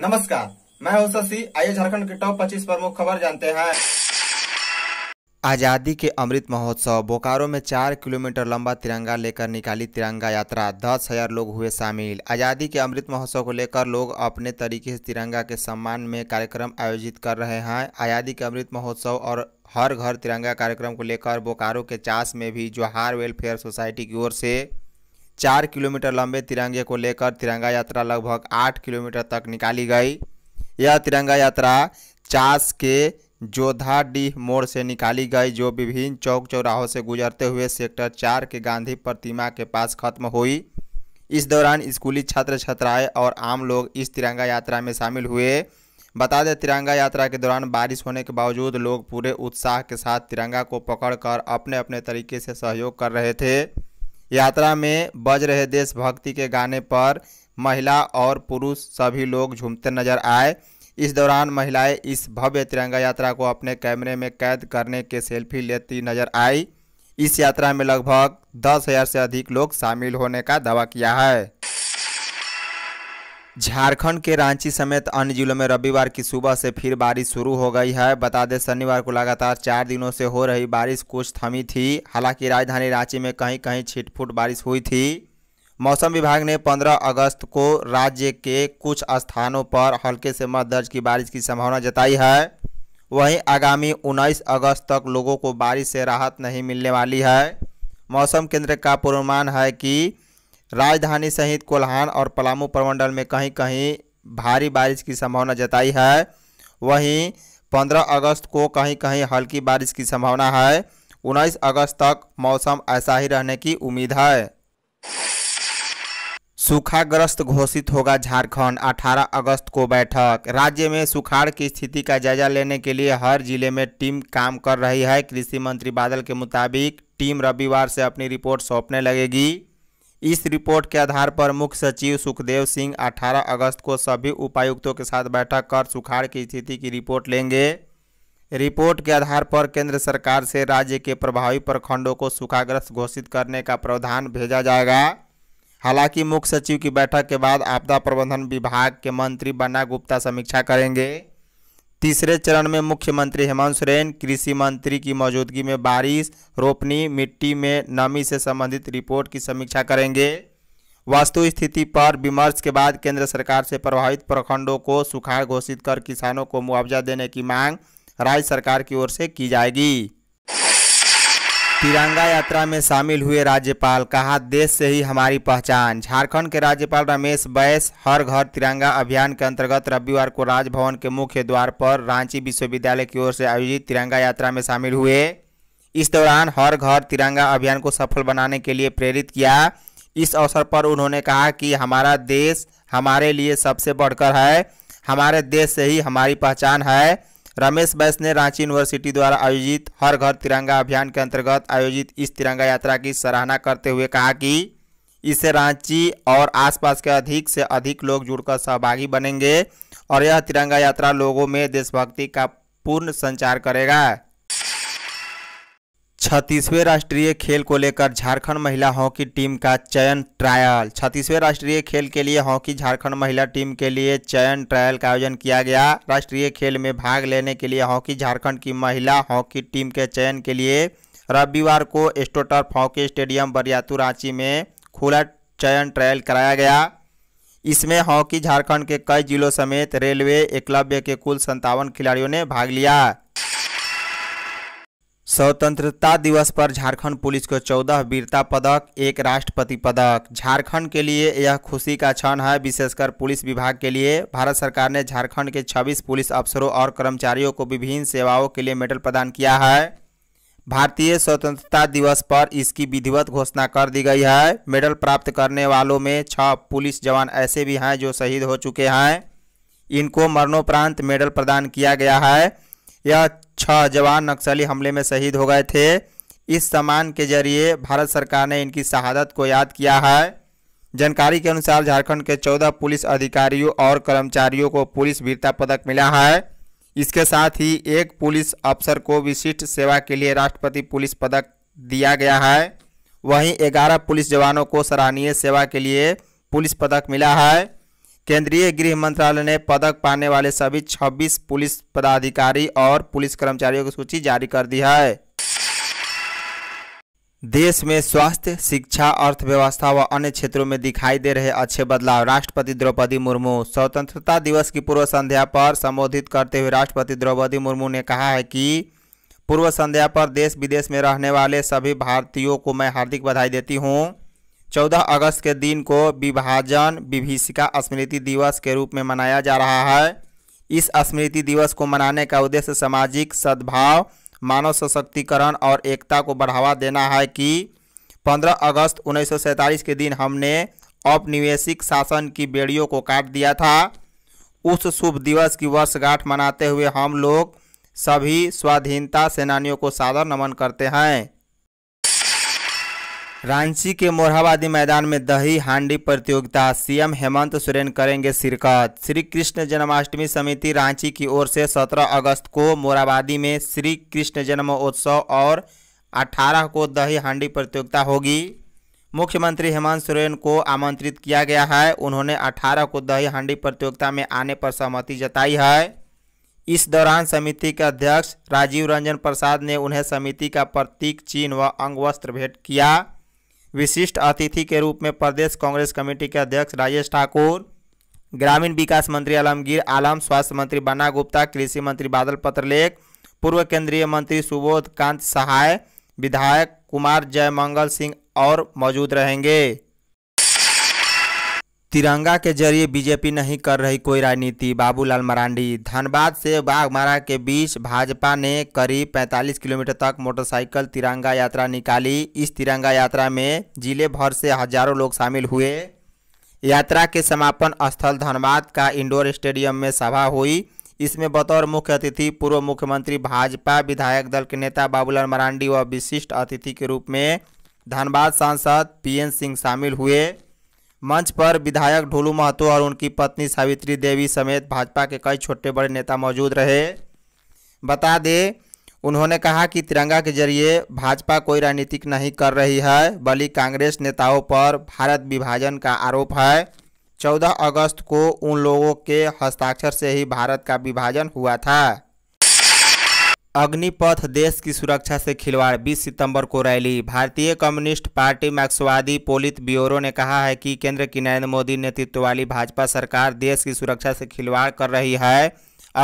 नमस्कार मैं हूं शशि आइए झारखंड के टॉप 25 प्रमुख खबर जानते हैं आज़ादी के अमृत महोत्सव बोकारो में चार किलोमीटर लंबा तिरंगा लेकर निकाली तिरंगा यात्रा दस हज़ार लोग हुए शामिल आज़ादी के अमृत महोत्सव को लेकर लोग अपने तरीके से तिरंगा के सम्मान में कार्यक्रम आयोजित कर रहे हैं आज़ादी के अमृत महोत्सव और हर घर तिरंगा कार्यक्रम को लेकर बोकारो के चास में भी जोहार वेलफेयर सोसाइटी की ओर से चार किलोमीटर लंबे तिरंगे को लेकर तिरंगा यात्रा लगभग आठ किलोमीटर तक निकाली गई यह तिरंगा यात्रा चास के जोधा डी मोड़ से निकाली गई जो विभिन्न चौक चौराहों से गुजरते हुए सेक्टर चार के गांधी प्रतिमा के पास खत्म हुई इस दौरान स्कूली छात्र छात्राएं और आम लोग इस तिरंगा यात्रा में शामिल हुए बता दें तिरंगा यात्रा के दौरान बारिश होने के बावजूद लोग पूरे उत्साह के साथ तिरंगा को पकड़कर अपने अपने तरीके से सहयोग कर रहे थे यात्रा में बज रहे देशभक्ति के गाने पर महिला और पुरुष सभी लोग झूमते नजर आए इस दौरान महिलाएं इस भव्य तिरंगा यात्रा को अपने कैमरे में कैद करने के सेल्फी लेती नजर आई इस यात्रा में लगभग दस हज़ार से अधिक लोग शामिल होने का दावा किया है झारखंड के रांची समेत अन्य जिलों में रविवार की सुबह से फिर बारिश शुरू हो गई है बता दें शनिवार को लगातार चार दिनों से हो रही बारिश कुछ थमी थी हालांकि राजधानी रांची में कहीं कहीं छिटफुट बारिश हुई थी मौसम विभाग ने 15 अगस्त को राज्य के कुछ स्थानों पर हल्के से मध्य दर्ज की बारिश की संभावना जताई है वहीं आगामी उन्नीस अगस्त तक लोगों को बारिश से राहत नहीं मिलने वाली है मौसम केंद्र का पूर्वानुमान है कि राजधानी सहित कोल्हान और पलामू प्रमंडल में कहीं कहीं भारी बारिश की संभावना जताई है वहीं 15 अगस्त को कहीं कहीं हल्की बारिश की संभावना है 19 अगस्त तक मौसम ऐसा ही रहने की उम्मीद है सूखाग्रस्त घोषित होगा झारखंड 18 अगस्त को बैठक राज्य में सुखाड़ की स्थिति का जायजा लेने के लिए हर जिले में टीम काम कर रही है कृषि मंत्री बादल के मुताबिक टीम रविवार से अपनी रिपोर्ट सौंपने लगेगी इस रिपोर्ट के आधार पर मुख्य सचिव सुखदेव सिंह 18 अगस्त को सभी उपायुक्तों के साथ बैठक कर सुखाड़ की स्थिति की रिपोर्ट लेंगे रिपोर्ट के आधार पर केंद्र सरकार से राज्य के प्रभावी प्रखंडों को सूखाग्रस्त घोषित करने का प्रावधान भेजा जाएगा हालांकि मुख्य सचिव की बैठक के बाद आपदा प्रबंधन विभाग के मंत्री बन्ना गुप्ता समीक्षा करेंगे तीसरे चरण में मुख्यमंत्री हेमंत सोरेन कृषि मंत्री की मौजूदगी में बारिश रोपनी मिट्टी में नमी से संबंधित रिपोर्ट की समीक्षा करेंगे वास्तु स्थिति पर विमर्श के बाद केंद्र सरकार से प्रभावित प्रखंडों को सुखाड़ घोषित कर किसानों को मुआवजा देने की मांग राज्य सरकार की ओर से की जाएगी तिरंगा यात्रा में शामिल हुए राज्यपाल कहा देश से ही हमारी पहचान झारखंड के राज्यपाल रमेश बैस हर घर तिरंगा अभियान के अंतर्गत रविवार को राजभवन के मुख्य द्वार पर रांची विश्वविद्यालय की ओर से आयोजित तिरंगा यात्रा में शामिल हुए इस दौरान हर घर तिरंगा अभियान को सफल बनाने के लिए प्रेरित किया इस अवसर पर उन्होंने कहा कि हमारा देश हमारे लिए सबसे बढ़कर है हमारे देश से ही हमारी पहचान है रमेश बैस ने रांची यूनिवर्सिटी द्वारा आयोजित हर घर तिरंगा अभियान के अंतर्गत आयोजित इस तिरंगा यात्रा की सराहना करते हुए कहा कि इससे रांची और आसपास के अधिक से अधिक लोग जुड़कर सहभागी बनेंगे और यह तिरंगा यात्रा लोगों में देशभक्ति का पूर्ण संचार करेगा छत्तीसवें राष्ट्रीय खेल को लेकर झारखंड महिला हॉकी टीम का चयन ट्रायल छत्तीसवें राष्ट्रीय खेल के लिए हॉकी झारखंड महिला टीम के लिए चयन ट्रायल का आयोजन किया गया राष्ट्रीय खेल में भाग लेने के लिए हॉकी झारखंड की महिला हॉकी टीम के चयन के लिए रविवार को astroturf hockey stadium Bariatu Ranchi में खुला चयन ट्रायल कराया गया इसमें हॉकी झारखंड के कई जिलों समेत रेलवे एकलव्य के कुल संतावन खिलाड़ियों ने भाग लिया स्वतंत्रता दिवस पर झारखंड पुलिस को चौदह वीरता पदक एक राष्ट्रपति पदक झारखंड के लिए यह खुशी का क्षण है विशेषकर पुलिस विभाग के लिए भारत सरकार ने झारखंड के 26 पुलिस अफसरों और कर्मचारियों को विभिन्न सेवाओं के लिए मेडल प्रदान किया है भारतीय स्वतंत्रता दिवस पर इसकी विधिवत घोषणा कर दी गई है मेडल प्राप्त करने वालों में छः पुलिस जवान ऐसे भी हैं जो शहीद हो चुके हैं इनको मरणोपरांत मेडल प्रदान किया गया है यह छह जवान नक्सली हमले में शहीद हो गए थे इस सम्मान के जरिए भारत सरकार ने इनकी शहादत को याद किया है जानकारी के अनुसार झारखंड के चौदह पुलिस अधिकारियों और कर्मचारियों को पुलिस वीरता पदक मिला है इसके साथ ही एक पुलिस अफसर को विशिष्ट सेवा के लिए राष्ट्रपति पुलिस पदक दिया गया है वहीं ग्यारह पुलिस जवानों को सराहनीय सेवा के लिए पुलिस पदक मिला है केंद्रीय गृह मंत्रालय ने पदक पाने वाले सभी 26 पुलिस पदाधिकारी और पुलिस कर्मचारियों की सूची जारी कर दी है देश में स्वास्थ्य शिक्षा अर्थव्यवस्था व अन्य क्षेत्रों में दिखाई दे रहे अच्छे बदलाव राष्ट्रपति द्रौपदी मुर्मू स्वतंत्रता दिवस की पूर्व संध्या पर संबोधित करते हुए राष्ट्रपति द्रौपदी मुर्मू ने कहा है कि पूर्व संध्या पर देश विदेश में रहने वाले सभी भारतीयों को मैं हार्दिक बधाई देती हूँ 14 अगस्त के दिन को विभाजन विभीषिका स्मृति दिवस के रूप में मनाया जा रहा है इस स्मृति दिवस को मनाने का उद्देश्य सामाजिक सद्भाव मानव सशक्तिकरण और एकता को बढ़ावा देना है कि 15 अगस्त उन्नीस के दिन हमने औपनिवेशिक शासन की बेड़ियों को काट दिया था उस शुभ दिवस की वर्षगांठ मनाते हुए हम लोग सभी स्वाधीनता सेनानियों को सादर नमन करते हैं रांची के मोरहाबादी मैदान में दही हांडी प्रतियोगिता सीएम हेमंत सोरेन करेंगे शिरकत श्री कृष्ण जन्माष्टमी समिति रांची की ओर से 17 अगस्त को मोराबादी में श्री कृष्ण जन्मोत्सव और 18 को दही हांडी प्रतियोगिता होगी मुख्यमंत्री हेमंत सोरेन को आमंत्रित किया गया है उन्होंने 18 को दही हांडी प्रतियोगिता में आने पर सहमति जताई है इस दौरान समिति के अध्यक्ष राजीव रंजन प्रसाद ने उन्हें समिति का प्रतीक चिन्ह व अंग वस्त्र भेंट किया विशिष्ट अतिथि के रूप में प्रदेश कांग्रेस कमेटी के अध्यक्ष राजेश ठाकुर ग्रामीण विकास मंत्री आलमगीर आलम स्वास्थ्य मंत्री बन्ना गुप्ता कृषि मंत्री बादल पत्रलेख पूर्व केंद्रीय मंत्री सुबोध कांत सहाय विधायक कुमार जयमंगल सिंह और मौजूद रहेंगे तिरंगा के जरिए बीजेपी नहीं कर रही कोई राजनीति बाबूलाल मरांडी धनबाद से बाघमारा के बीच भाजपा ने करीब 45 किलोमीटर तक मोटरसाइकिल तिरंगा यात्रा निकाली इस तिरंगा यात्रा में जिले भर से हजारों लोग शामिल हुए यात्रा के समापन स्थल धनबाद का इंडोर स्टेडियम में सभा हुई इसमें बतौर मुख्य अतिथि पूर्व मुख्यमंत्री भाजपा विधायक दल के नेता बाबूलाल मरांडी व विशिष्ट अतिथि के रूप में धनबाद सांसद पीएन सिंह शामिल हुए मंच पर विधायक ढोलू महतो और उनकी पत्नी सावित्री देवी समेत भाजपा के कई छोटे बड़े नेता मौजूद रहे बता दें उन्होंने कहा कि तिरंगा के जरिए भाजपा कोई राजनीतिक नहीं कर रही है बल्कि कांग्रेस नेताओं पर भारत विभाजन का आरोप है 14 अगस्त को उन लोगों के हस्ताक्षर से ही भारत का विभाजन हुआ था अग्निपथ देश की सुरक्षा से खिलवाड़ 20 सितंबर को रैली भारतीय कम्युनिस्ट पार्टी मार्क्सवादी पोलित ब्यूरो ने कहा है कि केंद्र की नरेंद्र मोदी नेतृत्व वाली भाजपा सरकार देश की सुरक्षा से खिलवाड़ कर रही है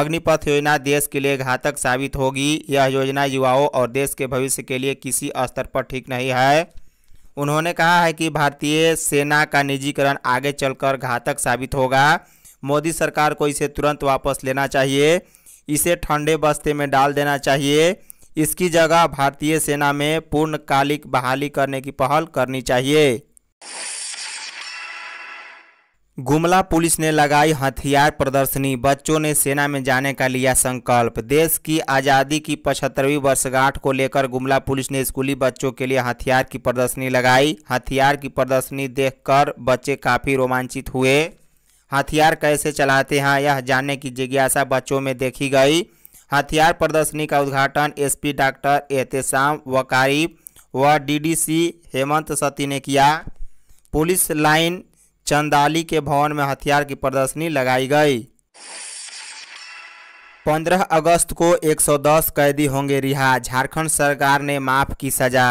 अग्निपथ योजना देश के लिए घातक साबित होगी यह योजना युवाओं और देश के भविष्य के लिए किसी स्तर पर ठीक नहीं है उन्होंने कहा है कि भारतीय सेना का निजीकरण आगे चलकर घातक साबित होगा मोदी सरकार को इसे तुरंत वापस लेना चाहिए इसे ठंडे बस्ते में डाल देना चाहिए इसकी जगह भारतीय सेना में पूर्णकालिक बहाली करने की पहल करनी चाहिए गुमला पुलिस ने लगाई हथियार प्रदर्शनी बच्चों ने सेना में जाने का लिया संकल्प देश की आज़ादी की पचहत्तरवीं वर्षगांठ को लेकर गुमला पुलिस ने स्कूली बच्चों के लिए हथियार की प्रदर्शनी लगाई हथियार की प्रदर्शनी देखकर बच्चे काफ़ी रोमांचित हुए हथियार कैसे चलाते हैं यह जानने की जिज्ञासा बच्चों में देखी गई हथियार प्रदर्शनी का उद्घाटन एसपी डॉक्टर एहतेशाम वकारी व डीडीसी हेमंत सती ने किया पुलिस लाइन चंदाली के भवन में हथियार की प्रदर्शनी लगाई गई 15 अगस्त को 110 कैदी होंगे रिहा झारखंड सरकार ने माफ की सजा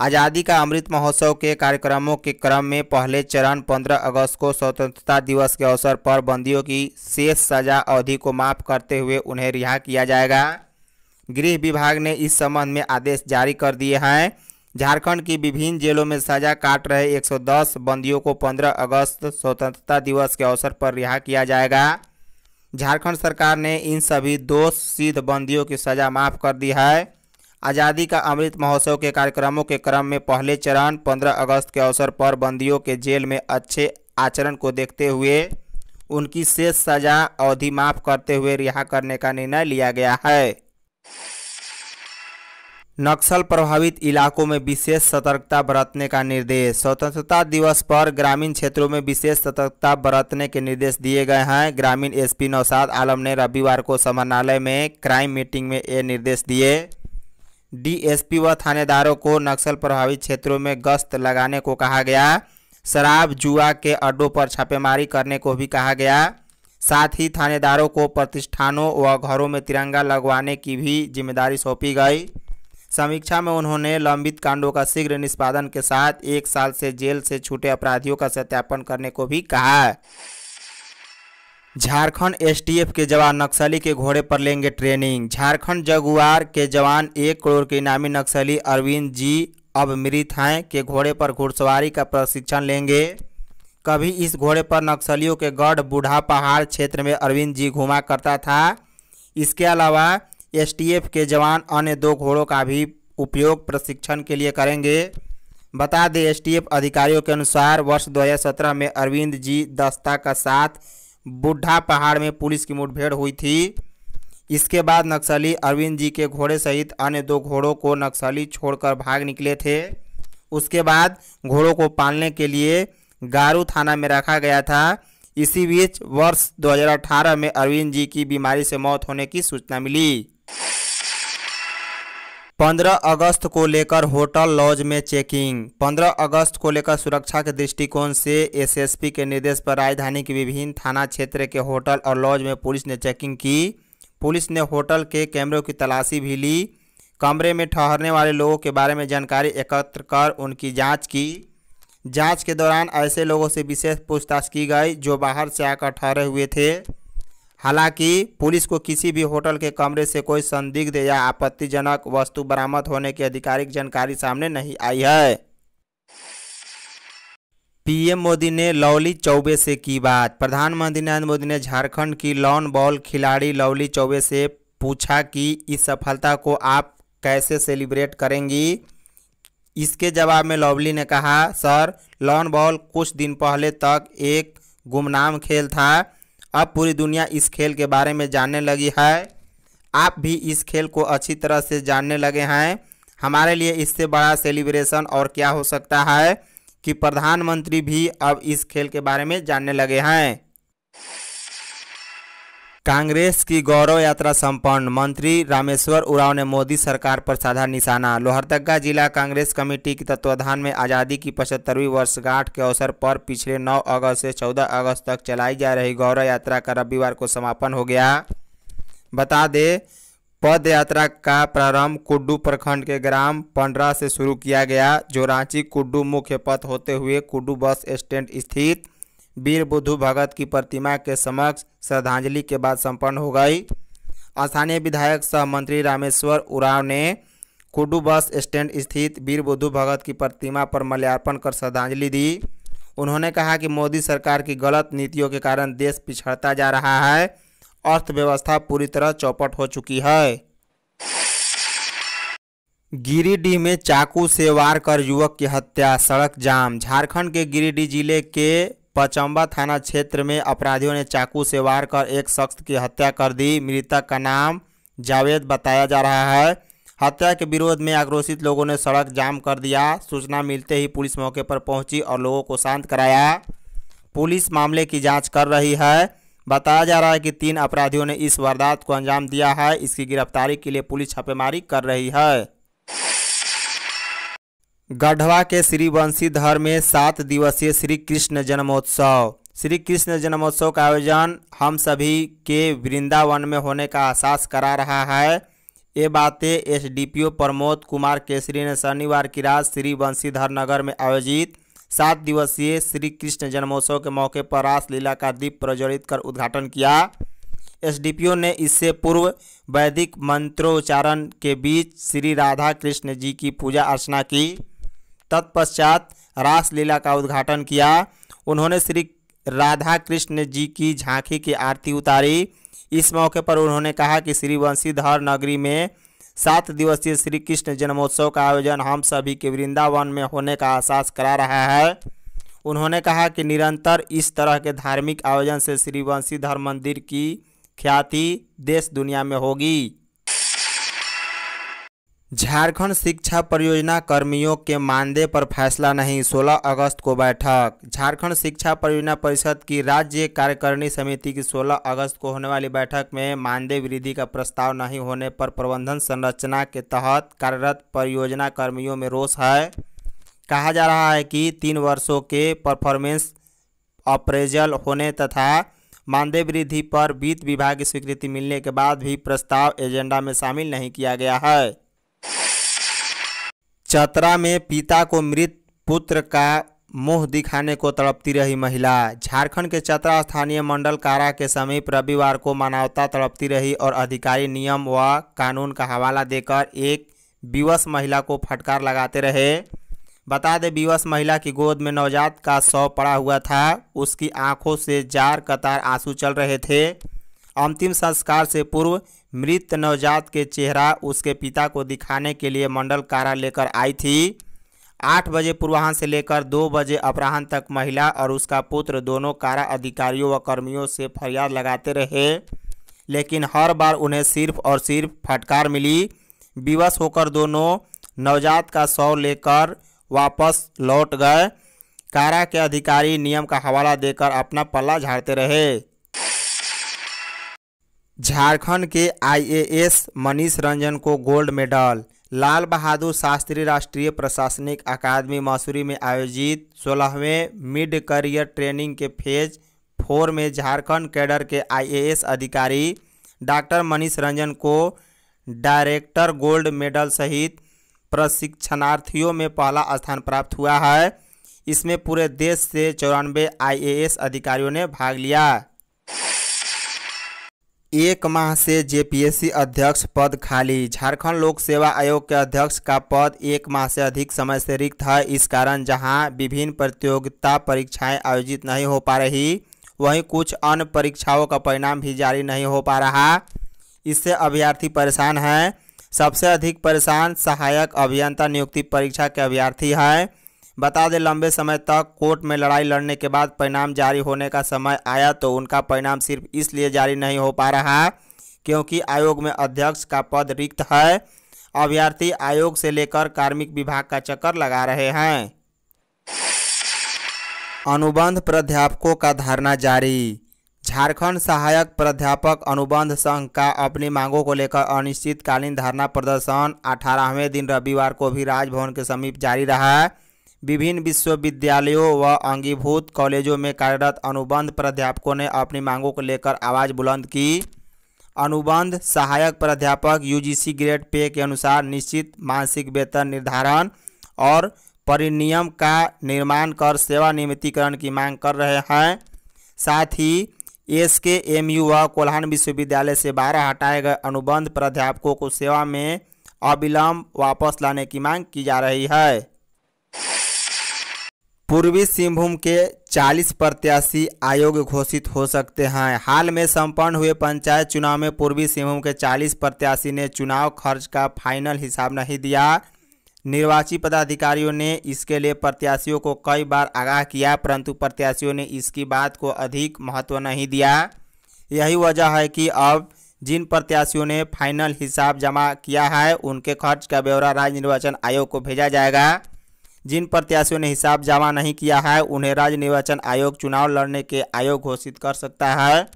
आज़ादी का अमृत महोत्सव के कार्यक्रमों के क्रम में पहले चरण 15 अगस्त को स्वतंत्रता दिवस के अवसर पर बंदियों की शेष सजा अवधि को माफ करते हुए उन्हें रिहा किया जाएगा गृह विभाग ने इस संबंध में आदेश जारी कर दिए हैं झारखंड की विभिन्न जेलों में सजा काट रहे 110 बंदियों को 15 अगस्त स्वतंत्रता दिवस के अवसर पर रिहा किया जाएगा झारखंड सरकार ने इन सभी सीध बंदियों की सजा माफ कर दी है आज़ादी का अमृत महोत्सव के कार्यक्रमों के क्रम में पहले चरण 15 अगस्त के अवसर पर बंदियों के जेल में अच्छे आचरण को देखते हुए उनकी शेष सजा अवधि माफ करते हुए रिहा करने का निर्णय लिया गया है नक्सल प्रभावित इलाकों में विशेष सतर्कता बरतने का निर्देश स्वतंत्रता दिवस पर ग्रामीण क्षेत्रों में विशेष सतर्कता बरतने के निर्देश दिए गए हैं ग्रामीण एसपी नौसाद आलम ने रविवार को समरणालय में क्राइम मीटिंग में ये निर्देश दिए डीएसपी व थानेदारों को नक्सल प्रभावित क्षेत्रों में गश्त लगाने को कहा गया शराब जुआ के अड्डों पर छापेमारी करने को भी कहा गया साथ ही थानेदारों को प्रतिष्ठानों व घरों में तिरंगा लगवाने की भी जिम्मेदारी सौंपी गई समीक्षा में उन्होंने लंबित कांडों का शीघ्र निष्पादन के साथ एक साल से जेल से छूटे अपराधियों का सत्यापन करने को भी कहा झारखंड एसटीएफ के जवान नक्सली के घोड़े पर लेंगे ट्रेनिंग झारखंड जगुआर के जवान एक करोड़ के इनामी नक्सली अरविंद जी अब मृत हैं के घोड़े पर घुड़सवारी का प्रशिक्षण लेंगे कभी इस घोड़े पर नक्सलियों के गढ़ बूढ़ा पहाड़ क्षेत्र में अरविंद जी घुमा करता था इसके अलावा एसटीएफ के जवान अन्य दो घोड़ों का भी उपयोग प्रशिक्षण के लिए करेंगे बता दें एसटीएफ अधिकारियों के अनुसार वर्ष 2017 में अरविंद जी दस्ता का साथ बुढ़ा पहाड़ में पुलिस की मुठभेड़ हुई थी इसके बाद नक्सली अरविंद जी के घोड़े सहित अन्य दो घोड़ों को नक्सली छोड़कर भाग निकले थे उसके बाद घोड़ों को पालने के लिए गारू थाना में रखा गया था इसी बीच वर्ष 2018 में अरविंद जी की बीमारी से मौत होने की सूचना मिली पंद्रह अगस्त को लेकर होटल लॉज में चेकिंग पंद्रह अगस्त को लेकर सुरक्षा के दृष्टिकोण से एसएसपी के निर्देश पर राजधानी के विभिन्न थाना क्षेत्र के होटल और लॉज में पुलिस ने चेकिंग की पुलिस ने होटल के कैमरों की तलाशी भी ली कमरे में ठहरने वाले लोगों के बारे में जानकारी एकत्र कर उनकी जाँच की जाँच के दौरान ऐसे लोगों से विशेष पूछताछ की गई जो बाहर से आकर ठहरे हुए थे हालांकि पुलिस को किसी भी होटल के कमरे से कोई संदिग्ध या आपत्तिजनक वस्तु बरामद होने की आधिकारिक जानकारी सामने नहीं आई है पीएम मोदी ने लवली चौबे से की बात प्रधानमंत्री नरेंद्र मोदी ने झारखंड की लॉन बॉल खिलाड़ी लवली चौबे से पूछा कि इस सफलता को आप कैसे सेलिब्रेट करेंगी इसके जवाब में लवली ने कहा सर लॉन बॉल कुछ दिन पहले तक एक गुमनाम खेल था अब पूरी दुनिया इस खेल के बारे में जानने लगी है आप भी इस खेल को अच्छी तरह से जानने लगे हैं हमारे लिए इससे बड़ा सेलिब्रेशन और क्या हो सकता है कि प्रधानमंत्री भी अब इस खेल के बारे में जानने लगे हैं कांग्रेस की गौरव यात्रा संपन्न मंत्री रामेश्वर उराव ने मोदी सरकार पर साधा निशाना लोहरदगा जिला कांग्रेस कमेटी के तत्वाधान में आज़ादी की पचहत्तरवीं वर्षगांठ के अवसर पर पिछले 9 अगस्त से 14 अगस्त तक चलाई जा रही गौरव यात्रा का रविवार को समापन हो गया बता दें पद यात्रा का प्रारंभ कुड्डू प्रखंड के ग्राम पंडरा से शुरू किया गया जो रांची कुड्डू मुख्य पथ होते हुए कुड्डू बस स्टैंड स्थित वीर बुद्धू भगत की प्रतिमा के समक्ष श्रद्धांजलि के बाद संपन्न हो गई स्थानीय विधायक सह मंत्री रामेश्वर उराव ने कुडू बस स्टैंड स्थित वीर बुद्धू भगत की प्रतिमा पर माल्यार्पण कर श्रद्धांजलि दी उन्होंने कहा कि मोदी सरकार की गलत नीतियों के कारण देश पिछड़ता जा रहा है अर्थव्यवस्था पूरी तरह चौपट हो चुकी है गिरिडीह में चाकू से वार कर युवक की हत्या सड़क जाम झारखंड के गिरिडीह जिले के पचम्बा थाना क्षेत्र में अपराधियों ने चाकू से वार कर एक शख्स की हत्या कर दी मृतक का नाम जावेद बताया जा रहा है हत्या के विरोध में आक्रोशित लोगों ने सड़क जाम कर दिया सूचना मिलते ही पुलिस मौके पर पहुंची और लोगों को शांत कराया पुलिस मामले की जांच कर रही है बताया जा रहा है कि तीन अपराधियों ने इस वारदात को अंजाम दिया है इसकी गिरफ्तारी के लिए पुलिस छापेमारी कर रही है गढ़वा के श्री वंशीधर में सात दिवसीय श्री कृष्ण जन्मोत्सव श्री कृष्ण जन्मोत्सव का आयोजन हम सभी के वृंदावन में होने का एहसास करा रहा है ये बातें एसडीपीओ प्रमोद कुमार केसरी ने शनिवार की रात श्री वंशीधर नगर में आयोजित सात दिवसीय श्री कृष्ण जन्मोत्सव के मौके पर रासलीला का दीप प्रज्वलित कर उद्घाटन किया एसडीपीओ ने इससे पूर्व वैदिक मंत्रोच्चारण के बीच श्री राधा कृष्ण जी की पूजा अर्चना की तत्पश्चात रासलीला का उद्घाटन किया उन्होंने श्री राधा कृष्ण जी की झांकी की आरती उतारी इस मौके पर उन्होंने कहा कि श्री वंशीधर नगरी में सात दिवसीय श्री कृष्ण जन्मोत्सव का आयोजन हम सभी के वृंदावन में होने का एहसास करा रहा है उन्होंने कहा कि निरंतर इस तरह के धार्मिक आयोजन से श्री वंशीधर मंदिर की ख्याति देश दुनिया में होगी झारखंड शिक्षा परियोजना कर्मियों के मानदेय पर फैसला नहीं 16 अगस्त को बैठक झारखंड शिक्षा परियोजना परिषद की राज्य कार्यकारिणी समिति की 16 अगस्त को होने वाली बैठक में मानदेय वृद्धि का प्रस्ताव नहीं होने पर प्रबंधन संरचना के तहत कार्यरत परियोजना कर्मियों में रोष है कहा जा रहा है कि तीन वर्षों के परफॉर्मेंस अप्रेजल होने तथा मानदेय वृद्धि पर वित्त विभाग की स्वीकृति मिलने के बाद भी प्रस्ताव एजेंडा में शामिल नहीं किया गया है चतरा में पिता को मृत पुत्र का मुंह दिखाने को तड़पती रही महिला झारखंड के चतरा स्थानीय मंडल कारा के समीप रविवार को मानवता तड़पती रही और अधिकारी नियम व कानून का हवाला देकर एक विवश महिला को फटकार लगाते रहे बता दें विवश महिला की गोद में नवजात का शव पड़ा हुआ था उसकी आंखों से जार कतार आंसू चल रहे थे अंतिम संस्कार से पूर्व मृत नवजात के चेहरा उसके पिता को दिखाने के लिए मंडल कारा लेकर आई थी आठ बजे पूर्वाहन से लेकर दो बजे अपराहन तक महिला और उसका पुत्र दोनों कारा अधिकारियों व कर्मियों से फरियाद लगाते रहे लेकिन हर बार उन्हें सिर्फ और सिर्फ फटकार मिली विवश होकर दोनों नवजात का शव लेकर वापस लौट गए कारा के अधिकारी नियम का हवाला देकर अपना पल्ला झाड़ते रहे झारखंड के आईएएस मनीष रंजन को गोल्ड मेडल लाल बहादुर शास्त्री राष्ट्रीय प्रशासनिक अकादमी मसूरी में आयोजित सोलहवें मिड करियर ट्रेनिंग के फेज फोर में झारखंड कैडर के आईएएस अधिकारी डॉक्टर मनीष रंजन को डायरेक्टर गोल्ड मेडल सहित प्रशिक्षणार्थियों में पहला स्थान प्राप्त हुआ है इसमें पूरे देश से चौरानवे आईएएस अधिकारियों ने भाग लिया एक माह से जेपीएससी अध्यक्ष पद खाली झारखंड लोक सेवा आयोग के अध्यक्ष का पद एक माह से अधिक समय से रिक्त है इस कारण जहां विभिन्न प्रतियोगिता परीक्षाएं आयोजित नहीं हो पा रही वहीं कुछ अन्य परीक्षाओं का परिणाम भी जारी नहीं हो पा रहा इससे अभ्यर्थी परेशान हैं सबसे अधिक परेशान सहायक अभियंता नियुक्ति परीक्षा के अभ्यर्थी हैं बता दें लंबे समय तक कोर्ट में लड़ाई लड़ने के बाद परिणाम जारी होने का समय आया तो उनका परिणाम सिर्फ इसलिए जारी नहीं हो पा रहा क्योंकि आयोग में अध्यक्ष का पद रिक्त है अभ्यर्थी आयोग से लेकर कार्मिक विभाग का चक्कर लगा रहे हैं अनुबंध प्राध्यापकों का धरना जारी झारखंड सहायक प्राध्यापक अनुबंध संघ का अपनी मांगों को लेकर अनिश्चितकालीन धरना प्रदर्शन अठारहवें दिन रविवार को भी राजभवन के समीप जारी रहा विभिन्न विश्वविद्यालयों व अंगीभूत कॉलेजों में कार्यरत अनुबंध प्राध्यापकों ने अपनी मांगों को लेकर आवाज़ बुलंद की अनुबंध सहायक प्राध्यापक यूजीसी ग्रेड पे के अनुसार निश्चित मानसिक वेतन निर्धारण और परिनियम का निर्माण कर सेवा नियमितीकरण की मांग कर रहे हैं साथ ही एस के एम यू व कोल्हान विश्वविद्यालय से बारह हटाए गए अनुबंध प्राध्यापकों को सेवा में अविलंब वापस लाने की मांग की जा रही है पूर्वी सिंहभूम के 40 प्रत्याशी आयोग घोषित हो सकते हैं हाल में संपन्न हुए पंचायत चुनाव में पूर्वी सिंहभूम के 40 प्रत्याशी ने चुनाव खर्च का फाइनल हिसाब नहीं दिया निर्वाची पदाधिकारियों ने इसके लिए प्रत्याशियों को कई बार आगाह किया परंतु प्रत्याशियों ने इसकी बात को अधिक महत्व नहीं दिया यही वजह है कि अब जिन प्रत्याशियों ने फाइनल हिसाब जमा किया है उनके खर्च का ब्यौरा राज्य निर्वाचन आयोग को भेजा जाएगा जिन प्रत्याशियों ने हिसाब जमा नहीं किया है उन्हें राज्य निर्वाचन आयोग चुनाव लड़ने के आयोग घोषित कर सकता है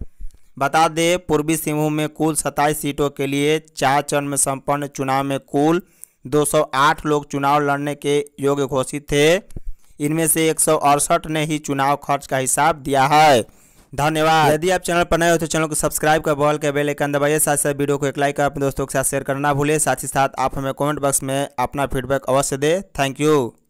बता दें पूर्वी सिंहभूम में कुल सत्ताईस सीटों के लिए चार चरण में संपन्न चुनाव में कुल 208 लोग चुनाव लड़ने के योग्य घोषित थे इनमें से एक ने ही चुनाव खर्च का हिसाब दिया है धन्यवाद यदि आप चैनल पर नए हो तो चैनल को सब्सक्राइब कर बॉल के बेल आइकन दबाइए साथ साथ वीडियो को एक लाइक कर अपने दोस्तों के साथ शेयर करना भूलिए साथ ही साथ आप हमें कमेंट बॉक्स में अपना फीडबैक अवश्य दें थैंक यू